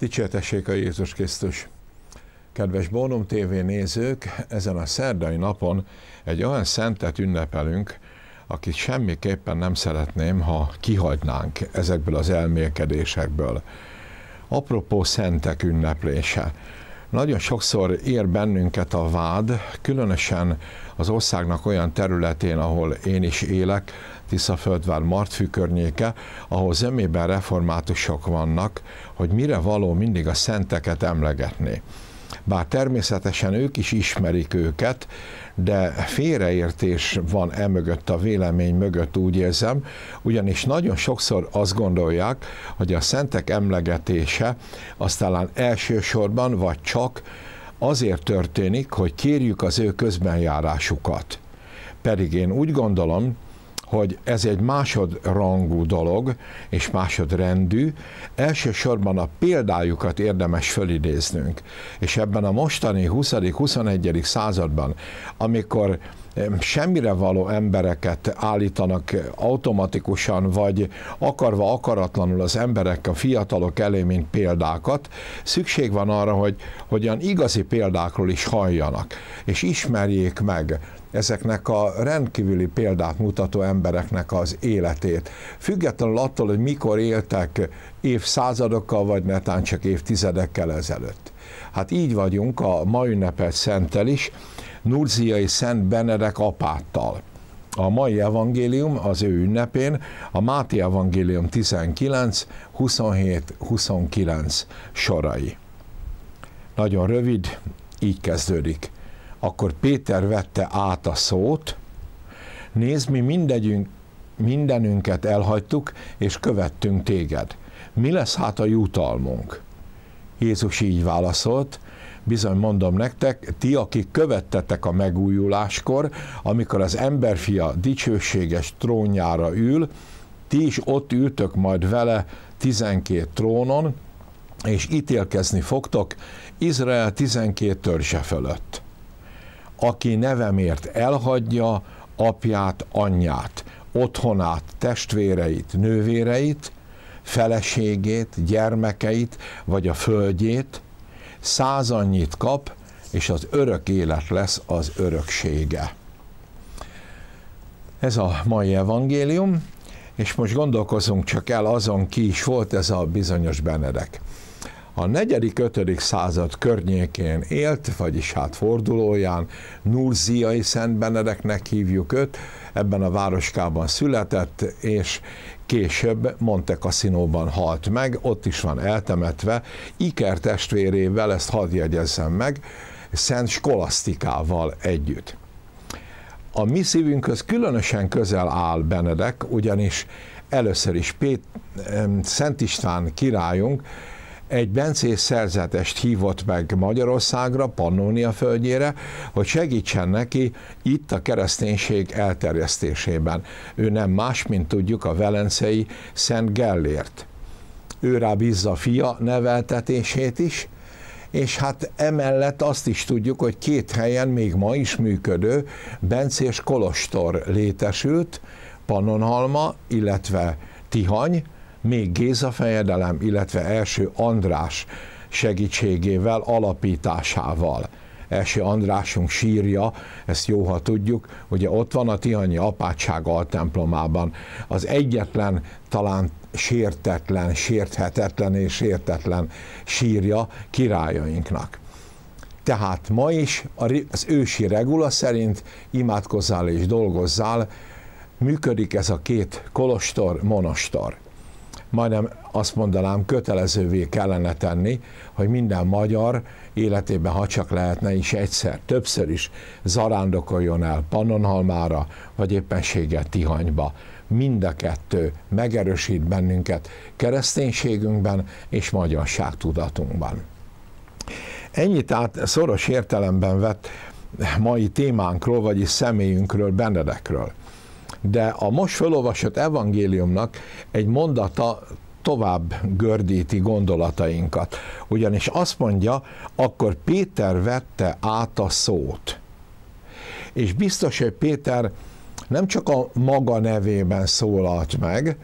Dicsértessék a Jézus Krisztus! Kedves Bónum TV nézők, ezen a szerdai napon egy olyan szentet ünnepelünk, akit semmiképpen nem szeretném, ha kihagynánk ezekből az elmélkedésekből. Apropó szentek ünneplése. Nagyon sokszor ér bennünket a vád, különösen az országnak olyan területén, ahol én is élek, Tiszaföldvár Martfű környéke, ahol zömében reformátusok vannak, hogy mire való mindig a szenteket emlegetni bár természetesen ők is ismerik őket, de félreértés van e mögött, a vélemény mögött úgy érzem, ugyanis nagyon sokszor azt gondolják, hogy a szentek emlegetése az talán elsősorban vagy csak azért történik, hogy kérjük az ő közbenjárásukat. Pedig én úgy gondolom, hogy ez egy másodrangú dolog, és másodrendű, elsősorban a példájukat érdemes fölidéznünk. És ebben a mostani 20.-21. században, amikor semmire való embereket állítanak automatikusan, vagy akarva, akaratlanul az emberek, a fiatalok elé, mint példákat, szükség van arra, hogy, hogy olyan igazi példákról is halljanak, és ismerjék meg ezeknek a rendkívüli példát mutató embereknek az életét. Függetlenül attól, hogy mikor éltek évszázadokkal, vagy netán csak évtizedekkel ezelőtt. Hát így vagyunk a ma ünnepelt Szenttel is, Nurziai Szent Benedek apáttal. A mai evangélium az ő ünnepén, a Máté evangélium 19, 27, 29 sorai. Nagyon rövid, így kezdődik. Akkor Péter vette át a szót, nézd, mi mindegyünk, mindenünket elhagytuk, és követtünk téged. Mi lesz hát a jutalmunk? Jézus így válaszolt, bizony mondom nektek, ti, akik követtetek a megújuláskor, amikor az emberfia dicsőséges trónjára ül, ti is ott ültök majd vele 12 trónon, és ítélkezni fogtok Izrael 12 törzse fölött. Aki nevemért elhagyja apját, anyját, otthonát, testvéreit, nővéreit, feleségét, gyermekeit, vagy a földjét, százannyit kap, és az örök élet lesz az öröksége. Ez a mai evangélium, és most gondolkozunk csak el azon, ki is volt ez a bizonyos Benedek a 4.-5. század környékén élt, vagyis hát fordulóján, Nurziai Szent Benedeknek hívjuk őt, ebben a városkában született, és később Monte Cassino-ban halt meg, ott is van eltemetve, Iker testvérével, ezt hadd jegyezzem meg, Szent Skolasztikával együtt. A mi szívünkhöz különösen közel áll Benedek, ugyanis először is Pét, Szent István királyunk egy bencés szerzetest hívott meg Magyarországra, Pannonia földjére, hogy segítsen neki itt a kereszténység elterjesztésében. Ő nem más, mint tudjuk a velencei Szent Gellért. Ő rá bízza fia neveltetését is, és hát emellett azt is tudjuk, hogy két helyen még ma is működő bencés kolostor létesült, Pannonhalma, illetve Tihany, még Géza fejedelem, illetve első András segítségével, alapításával. Első Andrásunk sírja, ezt jó, ha tudjuk, ugye ott van a Tihanyi Apátság altemplomában. Az egyetlen talán sértetlen, sérthetetlen és sértetlen sírja királyainknak. Tehát ma is az ősi regula szerint imádkozzál és dolgozzál, működik ez a két kolostor, monostor majdnem azt mondanám, kötelezővé kellene tenni, hogy minden magyar életében, ha csak lehetne is egyszer, többször is zarándokoljon el Pannonhalmára, vagy éppenséget Tihanyba. Mind a kettő megerősít bennünket kereszténységünkben és magyarság tudatunkban. Ennyi tehát szoros értelemben vett mai témánkról, vagyis személyünkről, Benedekről de a most felolvasott evangéliumnak egy mondata tovább gördíti gondolatainkat. Ugyanis azt mondja, akkor Péter vette át a szót. És biztos, hogy Péter nem csak a maga nevében szólalt meg,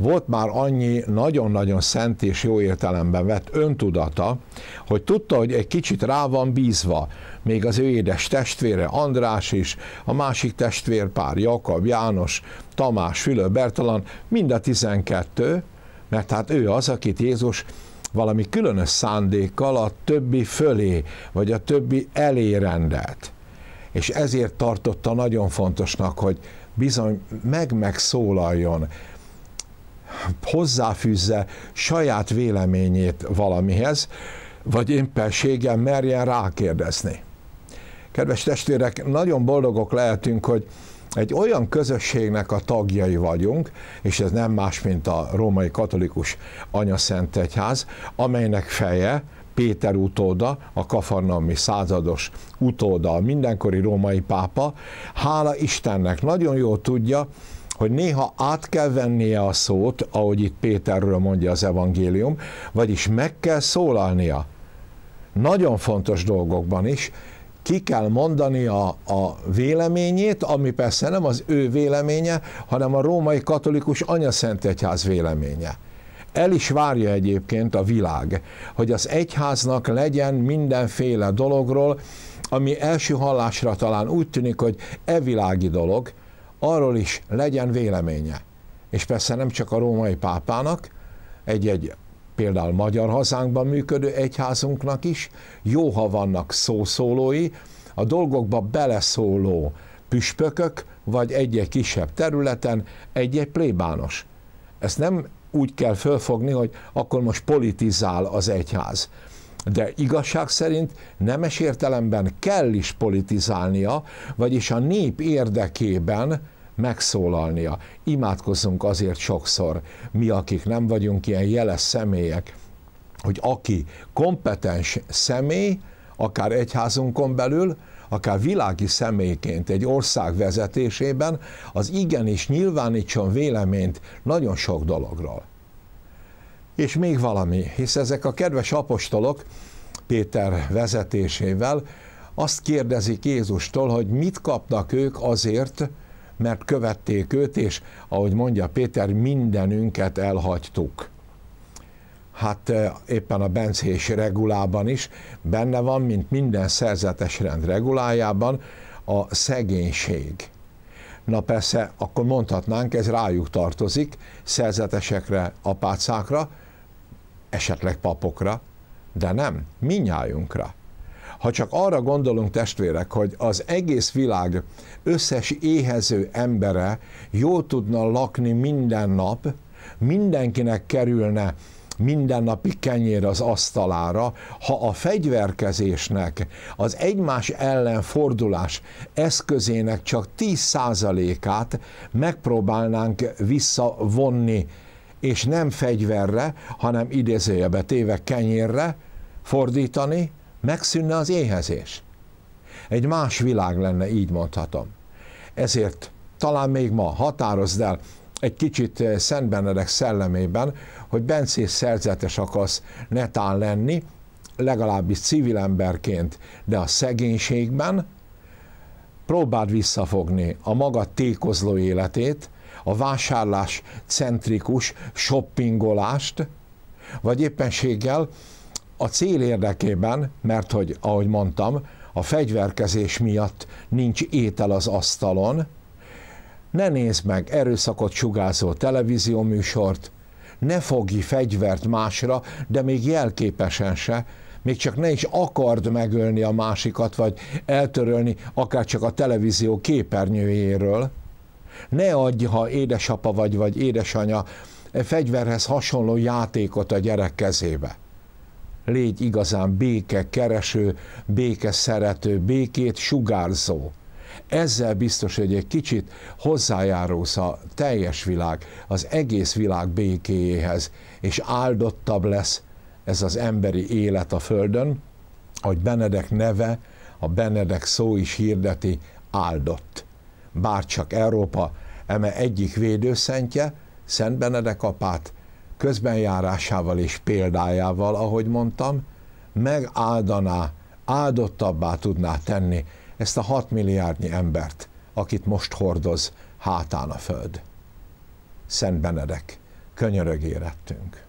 volt már annyi nagyon-nagyon szent és jó értelemben vett öntudata, hogy tudta, hogy egy kicsit rá van bízva, még az ő édes testvére András is, a másik testvérpár Jakab, János, Tamás, Fülő, Bertalan, mind a tizenkettő, mert hát ő az, akit Jézus valami különös szándékkal a többi fölé, vagy a többi elé rendelt. És ezért tartotta nagyon fontosnak, hogy bizony meg megszólaljon, hozzáfűzze saját véleményét valamihez, vagy éppenséggel merjen rákérdezni. Kedves testvérek, nagyon boldogok lehetünk, hogy egy olyan közösségnek a tagjai vagyunk, és ez nem más, mint a római katolikus anyaszent egyház, amelynek feje Péter utóda, a kafarnaumi százados utóda, a mindenkori római pápa, hála Istennek nagyon jól tudja, hogy néha át kell vennie a szót, ahogy itt Péterről mondja az evangélium, vagyis meg kell szólalnia. Nagyon fontos dolgokban is, ki kell mondani a, a véleményét, ami persze nem az ő véleménye, hanem a római katolikus anyaszentegyház véleménye. El is várja egyébként a világ, hogy az egyháznak legyen mindenféle dologról, ami első hallásra talán úgy tűnik, hogy e világi dolog, arról is legyen véleménye. És persze nem csak a római pápának, egy-egy például magyar hazánkban működő egyházunknak is, jó, ha vannak szószólói, a dolgokba beleszóló püspökök, vagy egy-egy kisebb területen egy-egy plébános. Ezt nem úgy kell fölfogni, hogy akkor most politizál az egyház de igazság szerint nemes értelemben kell is politizálnia, vagyis a nép érdekében megszólalnia. Imádkozzunk azért sokszor, mi akik nem vagyunk ilyen jeles személyek, hogy aki kompetens személy, akár egyházunkon belül, akár világi személyként egy ország vezetésében, az igenis nyilvánítson véleményt nagyon sok dologról. És még valami, hisz ezek a kedves apostolok Péter vezetésével azt kérdezik Jézustól, hogy mit kapnak ők azért, mert követték őt, és ahogy mondja Péter, mindenünket elhagytuk. Hát eh, éppen a bencés regulában is benne van, mint minden szerzetes rend regulájában, a szegénység. Na persze, akkor mondhatnánk, ez rájuk tartozik, szerzetesekre, apácákra, esetleg papokra, de nem, minnyájunkra. Ha csak arra gondolunk, testvérek, hogy az egész világ összes éhező embere jól tudna lakni minden nap, mindenkinek kerülne mindennapi kenyér az asztalára, ha a fegyverkezésnek, az egymás ellen fordulás eszközének csak 10%-át megpróbálnánk visszavonni és nem fegyverre, hanem idézőjebe téve kenyérre fordítani, megszűnne az éhezés. Egy más világ lenne, így mondhatom. Ezért talán még ma határozd el egy kicsit eh, Szent Benedek szellemében, hogy Bencés szerzetes akarsz netán lenni, legalábbis civil emberként, de a szegénységben, próbáld visszafogni a maga tékozló életét, a vásárlás centrikus shoppingolást, vagy éppenséggel a cél érdekében, mert hogy, ahogy mondtam, a fegyverkezés miatt nincs étel az asztalon, ne nézd meg erőszakot sugázó televízióműsort, ne fogj fegyvert másra, de még jelképesen se, még csak ne is akard megölni a másikat, vagy eltörölni akár csak a televízió képernyőjéről, ne adj, ha édesapa vagy, vagy édesanya, fegyverhez hasonló játékot a gyerek kezébe. Légy igazán béke kereső, béke szerető, békét sugárzó. Ezzel biztos, hogy egy kicsit hozzájárulsz a teljes világ, az egész világ békéjéhez, és áldottabb lesz, ez az emberi élet a Földön, hogy Benedek neve, a Benedek szó is hirdeti áldott. Bárcsak Európa eme egyik védőszentje, Szent Benedek apát közbenjárásával és példájával, ahogy mondtam, megáldaná, áldottabbá tudná tenni ezt a 6 milliárdnyi embert, akit most hordoz hátán a föld. Szent Benedek, könyörög érettünk.